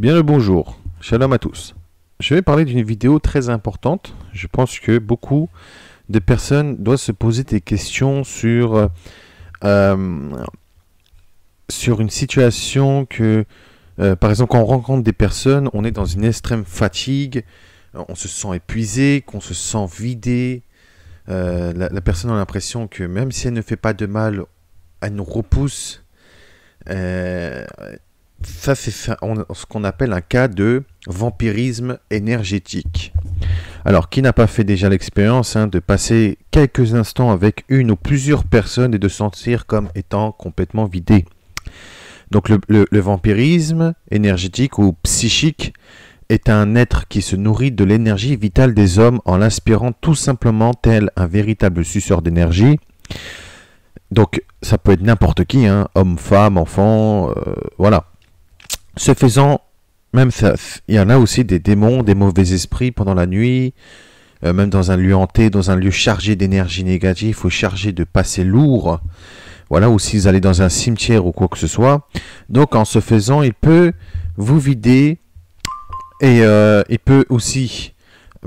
Bien le bonjour, shalom à tous. Je vais parler d'une vidéo très importante. Je pense que beaucoup de personnes doivent se poser des questions sur, euh, euh, sur une situation que, euh, par exemple, quand on rencontre des personnes, on est dans une extrême fatigue, on se sent épuisé, qu'on se sent vidé. la, la, personne a l'impression que même si elle ne fait pas de mal, elle nous repousse ça c'est ce qu'on appelle un cas de vampirisme énergétique. Alors, qui n'a pas fait déjà l'expérience hein, de passer quelques instants avec une ou plusieurs personnes et de sentir comme étant complètement vidé Donc, le, vampirisme énergétique ou psychique est un être qui se nourrit de l'énergie vitale des hommes en l'inspirant tout simplement tel un véritable suceur d'énergie. Donc, ça peut être n'importe qui, hein, homme, femme, enfant, euh, voilà se faisant, même il y en a aussi des démons, des mauvais esprits pendant la nuit, euh, même dans un lieu hanté, dans un lieu chargé d'énergie négative ou chargé de passé lourd. Voilà, ou s'ils allaient dans un cimetière ou quoi que ce soit. Donc en ce faisant, il peut vous vider et euh, il peut aussi,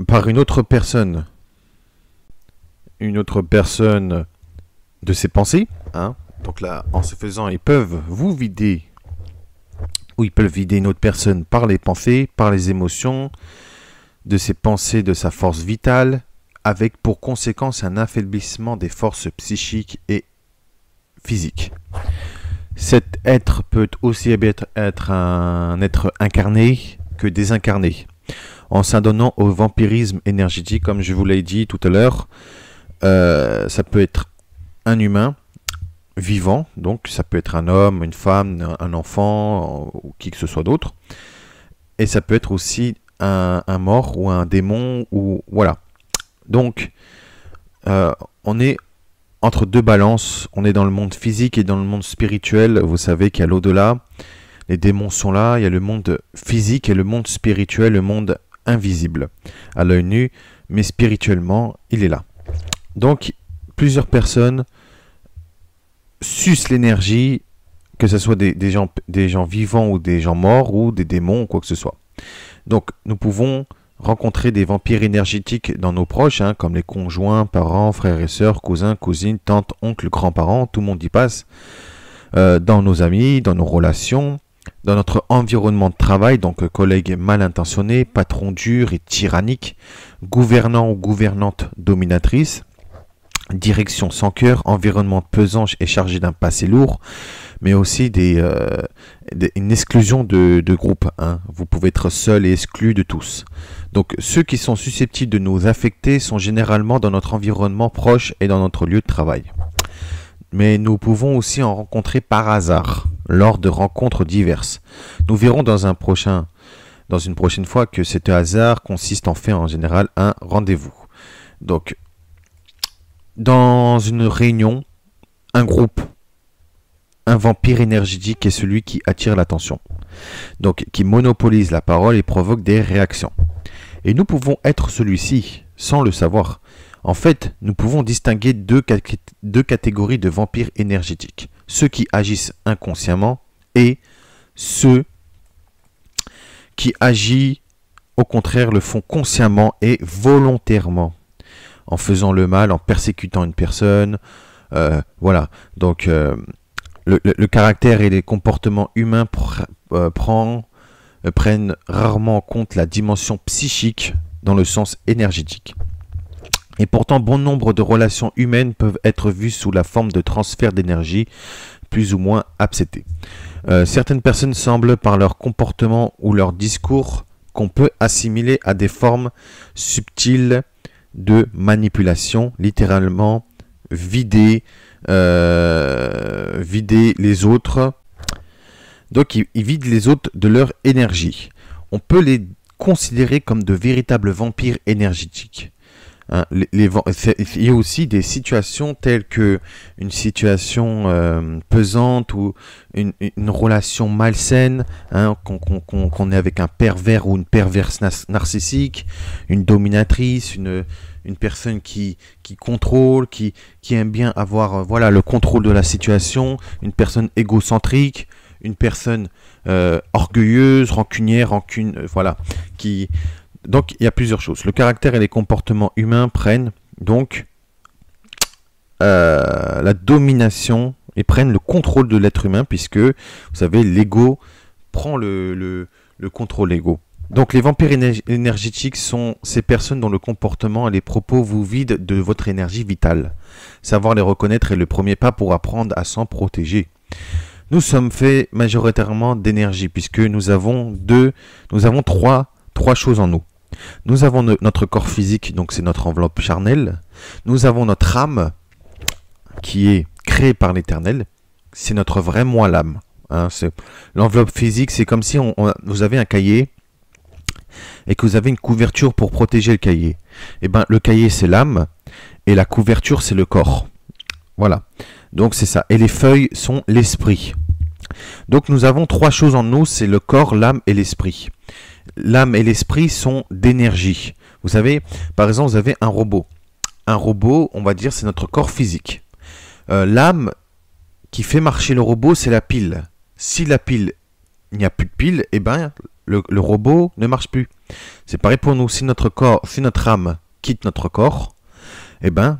par une autre personne, une autre personne de ses pensées, hein, donc là, en se faisant, ils peuvent vous vider ils peuvent vider une autre personne par les pensées, par les émotions, de ses pensées, de sa force vitale, avec pour conséquence un affaiblissement des forces psychiques et physiques. Cet être peut aussi être, un être incarné que désincarné. En s'adonnant au vampirisme énergétique, comme je vous l'ai dit tout à l'heure, euh, ça peut être un humain vivant, donc ça peut être un homme, une femme, un enfant, ou qui que ce soit d'autre. Et ça peut être aussi un, mort ou un démon, ou voilà. Donc, euh, on est entre deux balances, on est dans le monde physique et dans le monde spirituel, vous savez qu'il y a l'au-delà, les démons sont là, il y a le monde physique et le monde spirituel, le monde invisible à l'œil nu, mais spirituellement, il est là. Donc, plusieurs personnes suce l'énergie, que ce soit des, gens, des gens vivants ou des gens morts ou des démons ou quoi que ce soit. Donc nous pouvons rencontrer des vampires énergétiques dans nos proches, hein, comme les conjoints, parents, frères et sœurs, cousins, cousines, tantes, oncles, grands-parents, tout le monde y passe, euh, dans nos amis, dans nos relations, dans notre environnement de travail, donc euh, collègues mal intentionnés, patrons durs et tyranniques, gouvernants ou gouvernantes dominatrices, direction sans cœur, environnement pesant et chargé d'un passé lourd, mais aussi des, euh, une exclusion de, de groupe. Hein. Vous pouvez être seul et exclu de tous. Donc ceux qui sont susceptibles de nous affecter sont généralement dans notre environnement proche et dans notre lieu de travail. Mais nous pouvons aussi en rencontrer par hasard lors de rencontres diverses. Nous verrons dans un prochain dans une prochaine fois que cet hasard consiste en fait en général un rendez-vous. Donc dans une réunion, un groupe, un vampire énergétique est celui qui attire l'attention, donc qui monopolise la parole et provoque des réactions. Et nous pouvons être celui-ci sans le savoir. En fait, nous pouvons distinguer deux, catégories de vampires énergétiques. Ceux qui agissent inconsciemment et ceux qui agissent au contraire le font consciemment et volontairement en faisant le mal, en persécutant une personne. Euh, voilà. Donc euh, le, caractère et les comportements humains euh, prennent rarement en compte la dimension psychique dans le sens énergétique. Et pourtant, bon nombre de relations humaines peuvent être vues sous la forme de transferts d'énergie plus ou moins Euh, certaines personnes semblent, par leur comportement ou leur discours, qu'on peut assimiler à des formes subtiles de manipulation, littéralement vider, euh, vider les autres. Donc ils, vident les autres de leur énergie. On peut les considérer comme de véritables vampires énergétiques. Hein, il y a aussi des situations telles que une situation euh, pesante ou une, relation malsaine, hein, qu'on est avec un pervers ou une perverse narcissique, une dominatrice, une, personne qui, contrôle, qui, aime bien avoir euh, voilà, le contrôle de la situation, une personne égocentrique, une personne euh, orgueilleuse, rancunière, rancune, voilà, qui donc il y a plusieurs choses. Le caractère et les comportements humains prennent donc euh, la domination et prennent le contrôle de l'être humain puisque, vous savez, l'ego prend le, le, contrôle ego. Donc les vampires énergétiques sont ces personnes dont le comportement et les propos vous vident de votre énergie vitale. Savoir les reconnaître est le premier pas pour apprendre à s'en protéger. Nous sommes faits majoritairement d'énergie puisque nous avons deux, nous avons trois, trois choses en nous. Nous avons notre corps physique, donc c'est notre enveloppe charnelle. Nous avons notre âme, qui est créée par l'Éternel. C'est notre vrai moi, l'âme. Hein. l'enveloppe physique, c'est comme si vous avez un cahier et que vous avez une couverture pour protéger le cahier. Et eh ben, le cahier, c'est l'âme et la couverture, c'est le corps. Voilà. Donc c'est ça. Et les feuilles sont l'esprit. Donc nous avons trois choses en nous, c'est le corps, l'âme et l'esprit l'âme et l'esprit sont d'énergie. Vous savez, par exemple, vous avez un robot. Un robot, on va dire, c'est notre corps physique. Euh, l'âme qui fait marcher le robot, c'est la pile. Si la pile, il n'y a plus de pile, eh ben, le, robot ne marche plus. C'est pareil pour nous. Si notre corps, si notre âme quitte notre corps, eh ben,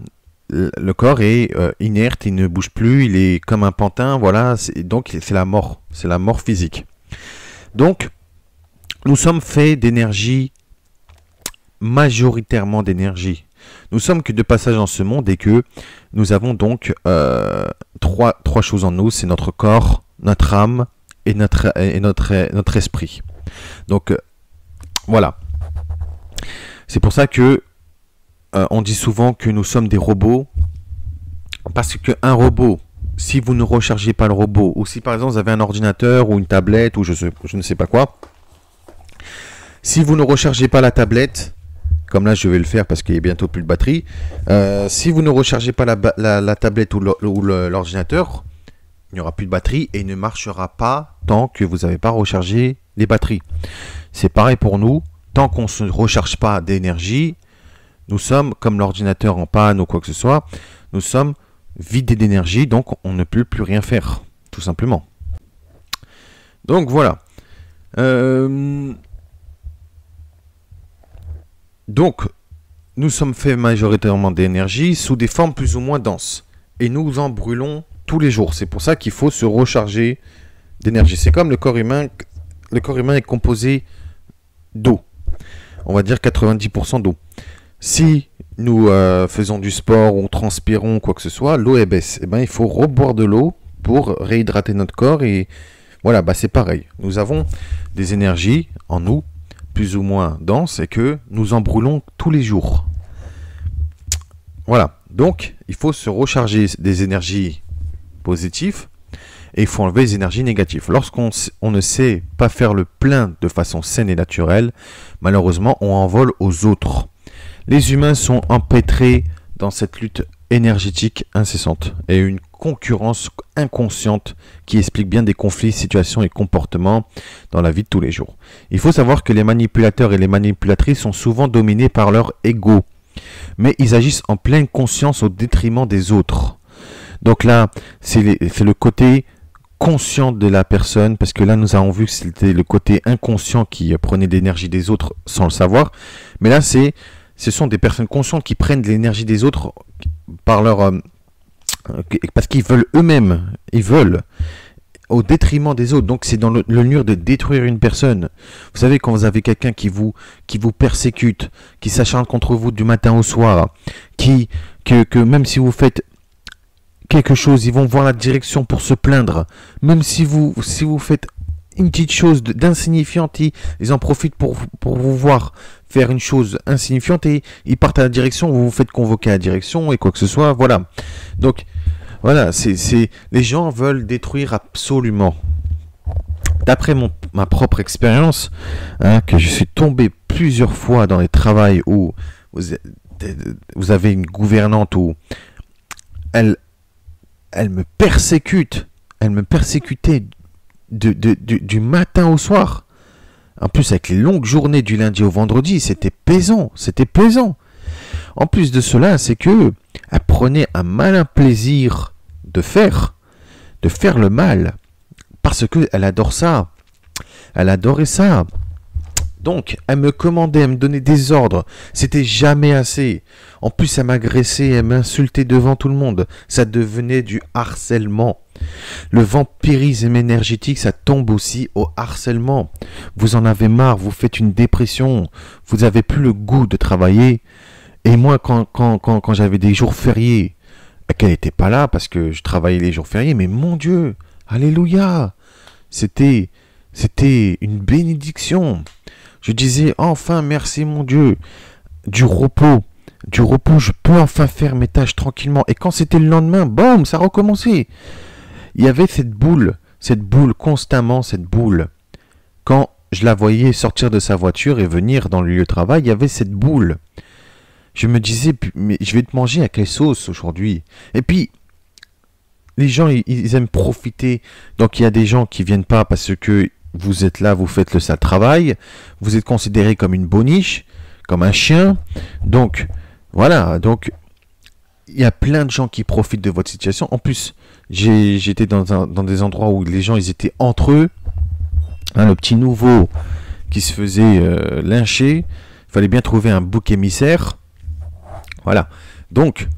le corps est euh, inerte, il ne bouge plus, il est comme un pantin, voilà. Donc, c'est la mort. C'est la mort physique. Donc, nous sommes faits d'énergie, majoritairement d'énergie. Nous sommes que de passage dans ce monde et que nous avons donc euh, trois, trois choses en nous, c'est notre corps, notre âme et notre, notre, esprit. Donc euh, voilà. C'est pour ça que euh, on dit souvent que nous sommes des robots, parce qu'un robot, si vous ne rechargez pas le robot, ou si par exemple vous avez un ordinateur ou une tablette ou je, sais, je ne sais pas quoi, si vous ne rechargez pas la tablette, comme là je vais le faire parce qu'il n'y a bientôt plus de batterie, euh, si vous ne rechargez pas la, tablette ou l'ordinateur, il n'y aura plus de batterie et il ne marchera pas tant que vous n'avez pas rechargé les batteries. C'est pareil pour nous, tant qu'on ne recharge pas d'énergie, nous sommes, comme l'ordinateur en panne ou quoi que ce soit, nous sommes vidés d'énergie, donc on ne peut plus rien faire, tout simplement. Donc voilà. Euh, donc, nous sommes faits majoritairement d'énergie sous des formes plus ou moins denses. Et nous en brûlons tous les jours. C'est pour ça qu'il faut se recharger d'énergie. C'est comme le corps humain. Le corps humain est composé d'eau. On va dire 90% d'eau. Si nous euh, faisons du sport ou transpirons quoi que ce soit, l'eau est baisse. Et eh ben, il faut reboire de l'eau pour réhydrater notre corps. Et voilà, bah, c'est pareil. Nous avons des énergies en nous plus ou moins dense et que nous en brûlons tous les jours. Voilà. Donc, il faut se recharger des énergies positives et il faut enlever les énergies négatives. Lorsqu'on on ne sait pas faire le plein de façon saine et naturelle, malheureusement, on envole aux autres. Les humains sont empêtrés dans cette lutte énergétique incessante et une concurrence inconsciente qui explique bien des conflits, situations et comportements dans la vie de tous les jours. Il faut savoir que les manipulateurs et les manipulatrices sont souvent dominés par leur ego, mais ils agissent en pleine conscience au détriment des autres. Donc là, c'est le côté conscient de la personne, parce que là nous avons vu que c'était le côté inconscient qui prenait l'énergie des autres sans le savoir, mais là c'est ce sont des personnes conscientes qui prennent l'énergie des autres par leur euh, euh, parce qu'ils veulent eux-mêmes, ils veulent au détriment des autres. Donc c'est dans le, mur de détruire une personne. Vous savez quand vous avez quelqu'un qui vous qui vous persécute, qui s'acharne contre vous du matin au soir, qui que, que même si vous faites quelque chose, ils vont voir la direction pour se plaindre. Même si vous si vous faites une petite chose d'insignifiante, ils, en profitent pour, pour vous voir faire une chose insignifiante et ils partent à la direction, vous vous faites convoquer à la direction et quoi que ce soit, voilà. Donc, voilà, c'est les gens veulent détruire absolument. D'après ma propre expérience, hein, que je suis tombé plusieurs fois dans les travails où vous, avez une gouvernante où elle, elle me persécute, elle me persécutait de, du matin au soir. En plus, avec les longues journées du lundi au vendredi, c'était plaisant, c'était plaisant. En plus de cela, c'est que prenait un malin plaisir de faire, de faire le mal, parce qu'elle adore ça. Elle adorait ça. Donc, elle me commandait, elle me donnait des ordres. C'était jamais assez. En plus, elle m'agressait, elle m'insultait devant tout le monde. Ça devenait du harcèlement. Le vampirisme énergétique, ça tombe aussi au harcèlement. Vous en avez marre, vous faites une dépression, vous n'avez plus le goût de travailler. Et moi, quand, quand, quand, j'avais des jours fériés, bah, qu'elle n'était pas là parce que je travaillais les jours fériés, mais mon Dieu, Alléluia C'était, c'était une bénédiction. Je disais, enfin, merci mon Dieu, du repos, du repos, je peux enfin faire mes tâches tranquillement. Et quand c'était le lendemain, boum, ça recommençait. Il y avait cette boule, cette boule, constamment cette boule. Quand je la voyais sortir de sa voiture et venir dans le lieu de travail, il y avait cette boule. Je me disais, mais je vais te manger à quelle sauce aujourd'hui Et puis, les gens, ils, aiment profiter. Donc, il y a des gens qui viennent pas parce que vous êtes là, vous faites le sale travail, vous êtes considéré comme une boniche, comme un chien. Donc, voilà, donc il y a plein de gens qui profitent de votre situation. En plus, j'étais dans, dans des endroits où les gens, ils étaient entre eux. Hein, le petit nouveau qui se faisait euh, lyncher, il fallait bien trouver un bouc émissaire. Voilà. Donc,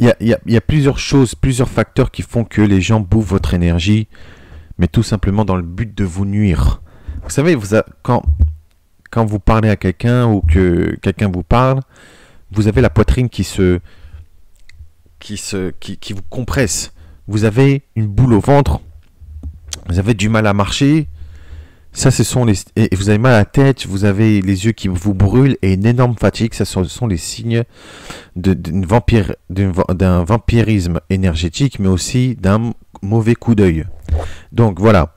il y a plusieurs choses, plusieurs facteurs qui font que les gens bouffent votre énergie, mais tout simplement dans le but de vous nuire. Vous savez, vous quand, quand vous parlez à quelqu'un ou que quelqu'un vous parle, vous avez la poitrine qui se qui se qui, vous compresse. Vous avez une boule au ventre. Vous avez du mal à marcher. Ça, ce sont les et vous avez mal à la tête. Vous avez les yeux qui vous brûlent et une énorme fatigue. Ça, ce sont les signes d'un vampirisme énergétique, mais aussi d'un mauvais coup d'œil. Donc voilà,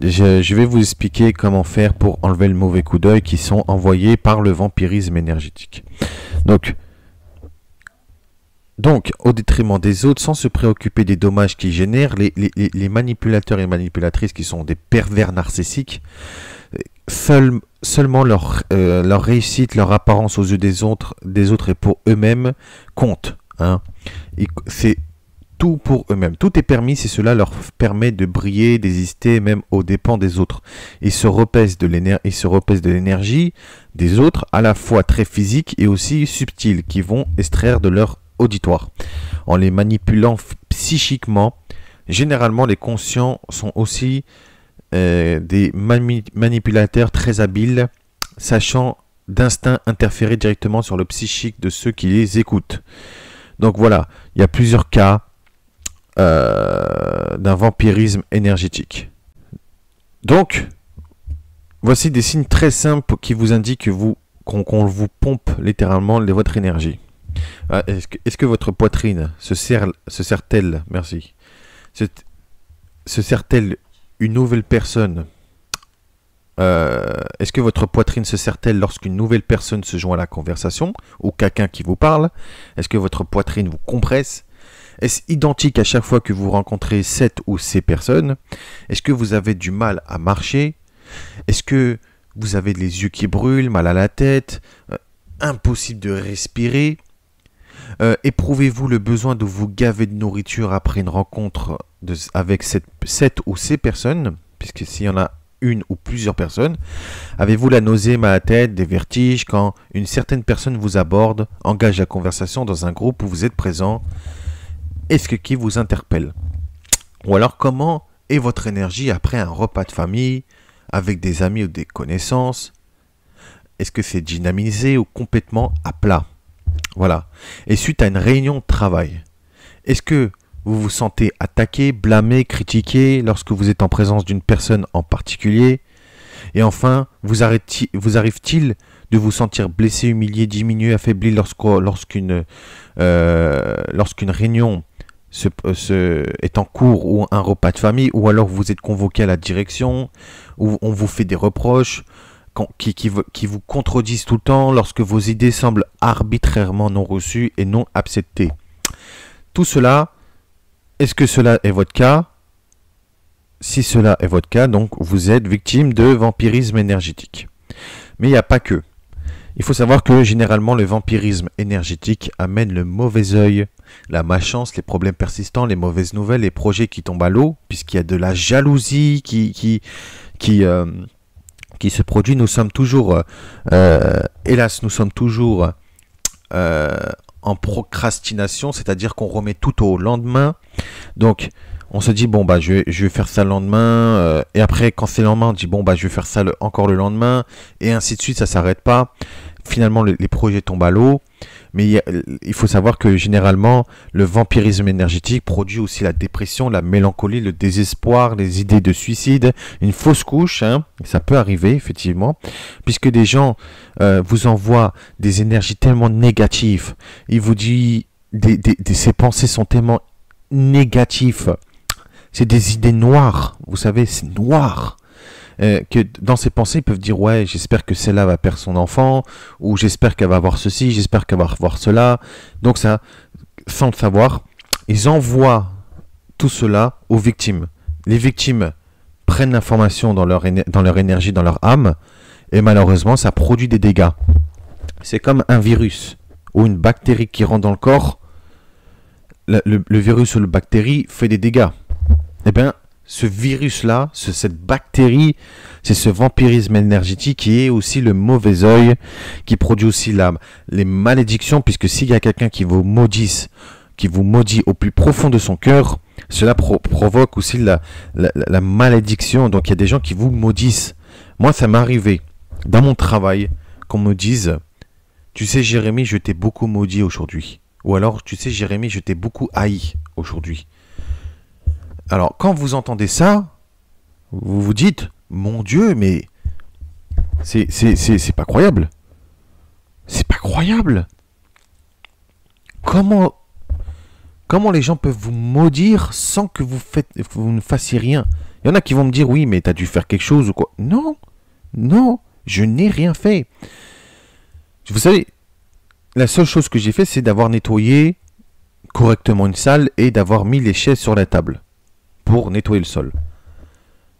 je, vais vous expliquer comment faire pour enlever le mauvais coup d'œil qui sont envoyés par le vampirisme énergétique. Donc, donc, au détriment des autres, sans se préoccuper des dommages qu'ils génèrent, les, manipulateurs et manipulatrices qui sont des pervers narcissiques, seul, seulement leur, euh, leur, réussite, leur apparence aux yeux des autres, des autres et pour eux-mêmes compte. Hein. C'est pour eux-mêmes. Tout est permis si cela leur permet de briller, d'exister, même aux dépens des autres. Ils se repèsent de l'énergie de des autres, à la fois très physique et aussi subtile, qui vont extraire de leur auditoire. En les manipulant psychiquement, généralement les conscients sont aussi euh, des manipulateurs très habiles, sachant d'instinct interférer directement sur le psychique de ceux qui les écoutent. Donc voilà, il y a plusieurs cas euh, d'un vampirisme énergétique. Donc, voici des signes très simples qui vous indiquent vous, qu'on, vous pompe littéralement de votre énergie. Ah, est-ce, que, votre poitrine se, serre, se sert-elle, merci, se, se sert-elle une nouvelle personne euh, Est-ce que votre poitrine se sert elle lorsqu'une nouvelle personne se joint à la conversation ou quelqu'un qui vous parle Est-ce que votre poitrine vous compresse est-ce identique à chaque fois que vous rencontrez cette ou ces personnes Est-ce que vous avez du mal à marcher Est-ce que vous avez les yeux qui brûlent, mal à la tête, euh, impossible de respirer euh, Éprouvez-vous le besoin de vous gaver de nourriture après une rencontre avec cette, cette ou ces personnes Puisque s'il y en a une ou plusieurs personnes Avez-vous la nausée, mal à la tête, des vertiges quand une certaine personne vous aborde, engage la conversation dans un groupe où vous êtes présent est-ce que qui vous interpelle Ou alors comment est votre énergie après un repas de famille, avec des amis ou des connaissances Est-ce que c'est dynamisé ou complètement à plat Voilà. Et suite à une réunion de travail, est-ce que vous vous sentez attaqué, blâmé, critiqué lorsque vous êtes en présence d'une personne en particulier Et enfin, vous, arrive-t-il de vous sentir blessé, humilié, diminué, affaibli euh, lorsqu'une réunion ce, euh, est en cours ou un repas de famille, ou alors vous êtes convoqué à la direction, ou on vous fait des reproches qui, qui, qui vous contredisent tout le temps lorsque vos idées semblent arbitrairement non reçues et non acceptées. Tout cela, est-ce que cela est votre cas Si cela est votre cas, donc vous êtes victime de vampirisme énergétique. Mais il n'y a pas que. Il faut savoir que généralement le vampirisme énergétique amène le mauvais œil, la malchance, les problèmes persistants, les mauvaises nouvelles, les projets qui tombent à l'eau, puisqu'il y a de la jalousie qui, qui, qui, euh, se produit. Nous sommes toujours, euh, euh, hélas, nous sommes toujours en procrastination, c'est-à-dire qu'on remet tout au lendemain. Donc, on se dit bon bah je vais, faire ça le lendemain euh, et après quand c'est le lendemain on dit bon bah je vais faire ça encore le lendemain et ainsi de suite ça s'arrête pas finalement les projets tombent à l'eau mais il, faut savoir que généralement le vampirisme énergétique produit aussi la dépression la mélancolie le désespoir les idées de suicide une fausse couche hein, ça peut arriver effectivement puisque des gens euh, vous envoient des énergies tellement négatives ils vous disent ces pensées sont tellement négatives c'est des idées noires, vous savez, c'est noir. Euh, que dans ses pensées, ils peuvent dire ouais, j'espère que celle-là va perdre son enfant, ou j'espère qu'elle va avoir ceci, j'espère qu'elle va avoir cela. Donc ça, sans le savoir, ils envoient tout cela aux victimes. Les victimes prennent l'information dans leur, énergie, dans leur âme, et malheureusement, ça produit des dégâts. C'est comme un virus ou une bactérie qui rentre dans le corps. le virus ou la bactérie fait des dégâts eh bien, ce virus-là, cette bactérie, c'est ce vampirisme énergétique qui est aussi le mauvais oeil qui produit aussi la, les malédictions, puisque s'il y a quelqu'un qui vous maudisse, qui vous maudit au plus profond de son cœur, cela provoque aussi la, la, malédiction. Donc il y a des gens qui vous maudissent. Moi, ça m'est arrivé dans mon travail qu'on me dise, tu sais Jérémy, je t'ai beaucoup maudit aujourd'hui. Ou alors, tu sais Jérémy, je t'ai beaucoup haï aujourd'hui. Alors, quand vous entendez ça, vous vous dites, mon Dieu, mais c'est pas croyable. C'est pas croyable. Comment, comment les gens peuvent vous maudire sans que vous, faites, vous ne fassiez rien Il y en a qui vont me dire, oui, mais t'as dû faire quelque chose ou quoi. Non, non, je n'ai rien fait. Vous savez, la seule chose que j'ai fait, c'est d'avoir nettoyé correctement une salle et d'avoir mis les chaises sur la table pour nettoyer le sol. et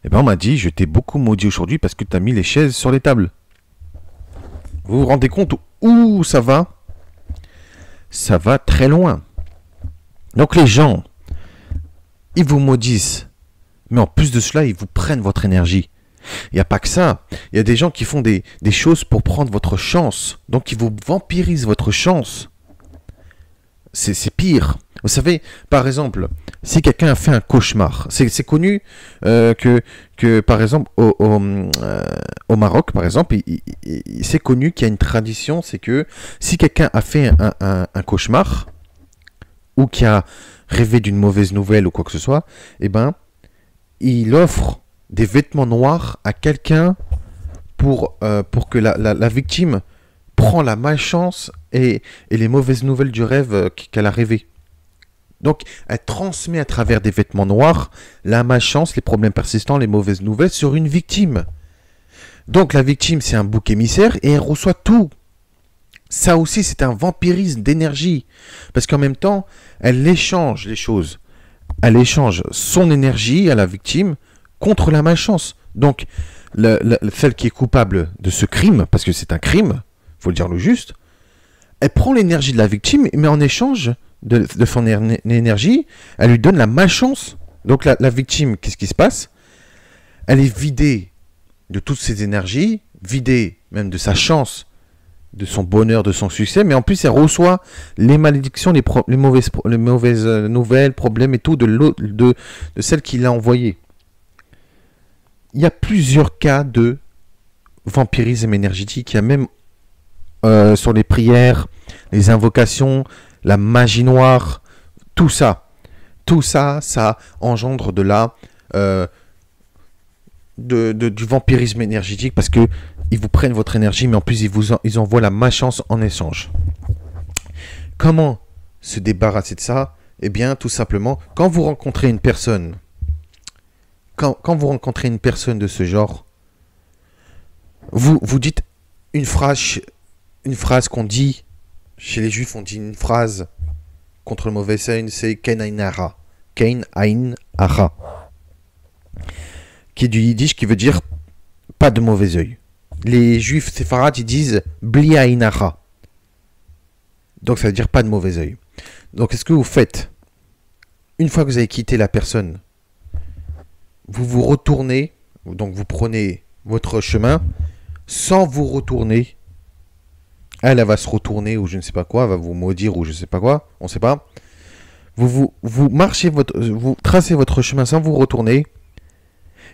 eh bien, on m'a dit, je t'ai beaucoup maudit aujourd'hui parce que tu as mis les chaises sur les tables. Vous vous rendez compte où ça va Ça va très loin. Donc les gens, ils vous maudissent. Mais en plus de cela, ils vous prennent votre énergie. Il n'y a pas que ça. Il y a des gens qui font des, des, choses pour prendre votre chance. Donc ils vous vampirisent votre chance c'est pire. Vous savez, par exemple, si quelqu'un a fait un cauchemar, c'est connu euh, que, que, par exemple, au, euh, Maroc, par exemple, il, c'est connu qu'il y a une tradition, c'est que si quelqu'un a fait un, cauchemar, ou qui a rêvé d'une mauvaise nouvelle ou quoi que ce soit, eh ben, il offre des vêtements noirs à quelqu'un pour, euh, pour que la, la victime prend la malchance et, les mauvaises nouvelles du rêve euh, qu'elle a rêvé. Donc, elle transmet à travers des vêtements noirs la malchance, les problèmes persistants, les mauvaises nouvelles sur une victime. Donc, la victime, c'est un bouc émissaire et elle reçoit tout. Ça aussi, c'est un vampirisme d'énergie. Parce qu'en même temps, elle échange les choses. Elle échange son énergie à la victime contre la malchance. Donc, celle qui est coupable de ce crime, parce que c'est un crime, faut le dire le juste, elle prend l'énergie de la victime, mais en échange de, son énergie, elle lui donne la malchance. Donc la, victime, qu'est-ce qui se passe Elle est vidée de toutes ses énergies, vidée même de sa chance, de son bonheur, de son succès, mais en plus elle reçoit les malédictions, les, mauvaises, les euh, nouvelles, problèmes et tout de, celles de, celle qui l'a envoyée. Il y a plusieurs cas de vampirisme énergétique. Il y a même euh, sur les prières, les invocations, la magie noire, tout ça. Tout ça, ça engendre de la... Euh, du vampirisme énergétique parce que ils vous prennent votre énergie mais en plus ils vous ils envoient la malchance en échange. Comment se débarrasser de ça Eh bien tout simplement quand vous rencontrez une personne quand, quand, vous rencontrez une personne de ce genre, vous, vous dites une phrase une phrase qu'on dit chez les juifs, on dit une phrase contre le mauvais sein, c'est Ara. kein Ain Ara. Qui est du yiddish qui veut dire pas de mauvais oeil. Les juifs séfarades, ils disent Bli Donc ça veut dire pas de mauvais oeil. Donc est-ce que vous faites Une fois que vous avez quitté la personne, vous vous retournez, donc vous prenez votre chemin sans vous retourner elle, va se retourner ou je ne sais pas quoi, elle va vous maudire ou je ne sais pas quoi, on ne sait pas. Vous, vous, vous marchez votre, euh, vous tracez votre chemin sans vous retourner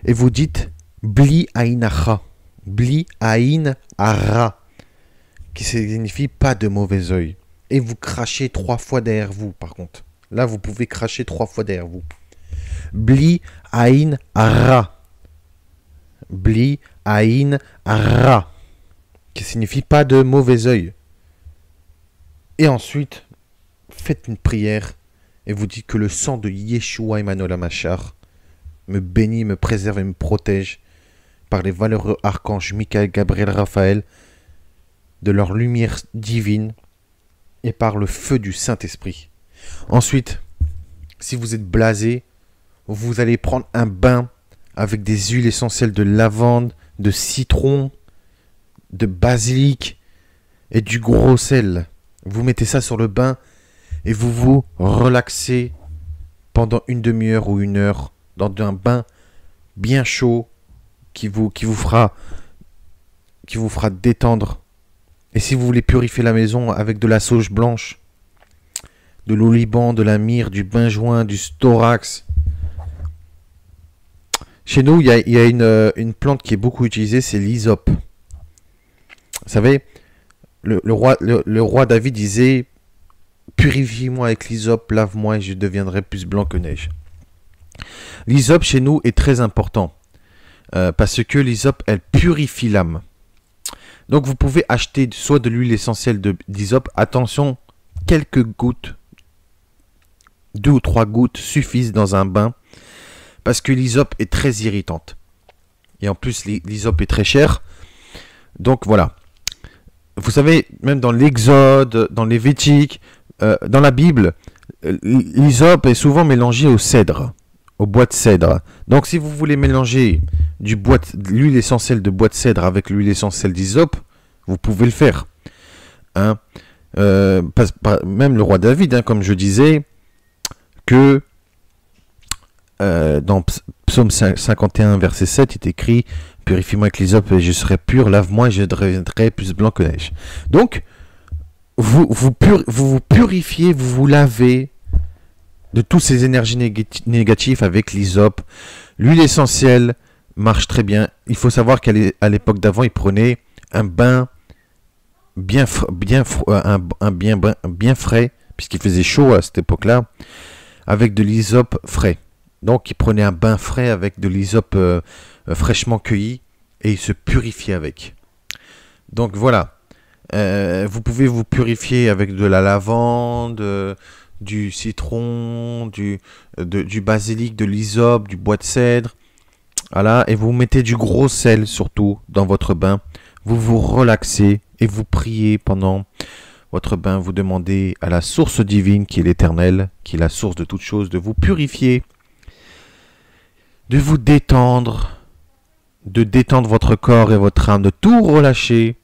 et vous dites Bli Ainacha, Bli Ain Ara, qui signifie pas de mauvais oeil. Et vous crachez trois fois derrière vous, par contre. Là, vous pouvez cracher trois fois derrière vous. Bli Ain Ara. Bli Ain Ara qui signifie pas de mauvais oeil. Et ensuite, faites une prière et vous dites que le sang de Yeshua Emmanuel Machar me bénit, me préserve et me protège par les valeureux archanges Michael, Gabriel, Raphaël, de leur lumière divine et par le feu du Saint-Esprit. Ensuite, si vous êtes blasé, vous allez prendre un bain avec des huiles essentielles de lavande, de citron, de basilic et du gros sel. Vous mettez ça sur le bain et vous vous relaxez pendant une demi-heure ou une heure dans un bain bien chaud qui vous, qui vous fera qui vous fera détendre. Et si vous voulez purifier la maison avec de la sauge blanche, de l'oliban, de la myrrhe, du bain-joint, du storax. Chez nous, il y a, a une, euh, une plante qui est beaucoup utilisée, c'est l'hysope. Vous savez, le, roi, David disait Purifie-moi avec l'isop, lave-moi et je deviendrai plus blanc que neige. L'isop chez nous est très important euh, parce que l'isop, elle purifie l'âme. Donc vous pouvez acheter soit de l'huile essentielle d'isop. attention, quelques gouttes, deux ou trois gouttes suffisent dans un bain parce que l'isop est très irritante. Et en plus, l'isop est très cher. Donc voilà. Vous savez, même dans l'Exode, dans l'Évétique, euh, dans la Bible, euh, l'hysope est souvent mélangé au cèdre, au bois de cèdre. Donc si vous voulez mélanger du bois l'huile essentielle de bois de cèdre avec l'huile essentielle d'hysope, vous pouvez le faire. Hein. Euh, même le roi David, hein, comme je disais, que euh, dans Psaume 51, verset 7, il est écrit Purifie-moi avec l'isope et je serai pur, lave-moi et je deviendrai plus blanc que neige. Donc, vous vous, purifiez, vous vous lavez de toutes ces énergies négatives avec l'isop L'huile essentielle marche très bien. Il faut savoir qu'à l'époque d'avant, il prenait un bain bien, bien, euh, un, bien, bien frais, puisqu'il faisait chaud à cette époque-là, avec de l'isop frais. Donc il prenait un bain frais avec de l'hysope euh, euh, fraîchement cueilli et il se purifiait avec. Donc voilà, euh, vous pouvez vous purifier avec de la lavande, du citron, du, du basilic, de l'hysope, du bois de cèdre. Voilà, et vous mettez du gros sel surtout dans votre bain. Vous vous relaxez et vous priez pendant votre bain. Vous demandez à la source divine qui est l'éternel, qui est la source de toutes choses, de vous purifier de vous détendre, de détendre votre corps et votre âme, de tout relâcher,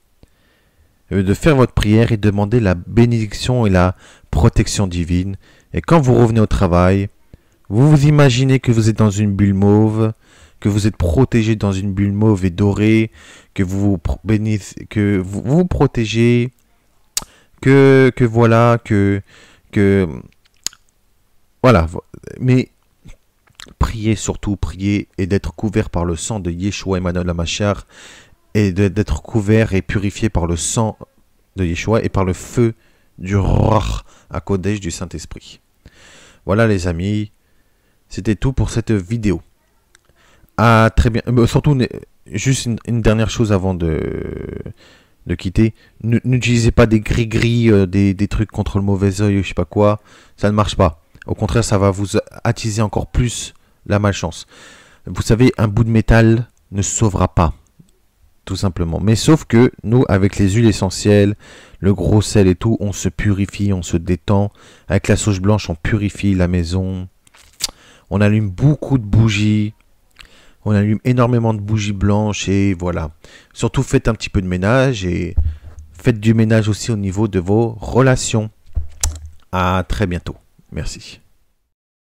de faire votre prière et demander la bénédiction et la protection divine. Et quand vous revenez au travail, vous vous imaginez que vous êtes dans une bulle mauve, que vous êtes protégé dans une bulle mauve et dorée, que vous que vous, vous protégez, que, voilà, que, que voilà. Mais Priez surtout, prier et d'être couvert par le sang de Yeshua Emmanuel Amashar, et d'être couvert et purifié par le sang de Yeshua et par le feu du Roar à Kodesh du Saint-Esprit. Voilà les amis, c'était tout pour cette vidéo. Ah très bien, euh, surtout juste une, dernière chose avant de, de quitter, n'utilisez pas des gris-gris, euh, des, des trucs contre le mauvais oeil, je sais pas quoi, ça ne marche pas. Au contraire, ça va vous attiser encore plus la malchance. Vous savez, un bout de métal ne sauvera pas, tout simplement. Mais sauf que nous, avec les huiles essentielles, le gros sel et tout, on se purifie, on se détend. Avec la sauge blanche, on purifie la maison. On allume beaucoup de bougies. On allume énormément de bougies blanches et voilà. Surtout faites un petit peu de ménage et faites du ménage aussi au niveau de vos relations. À très bientôt. Merci.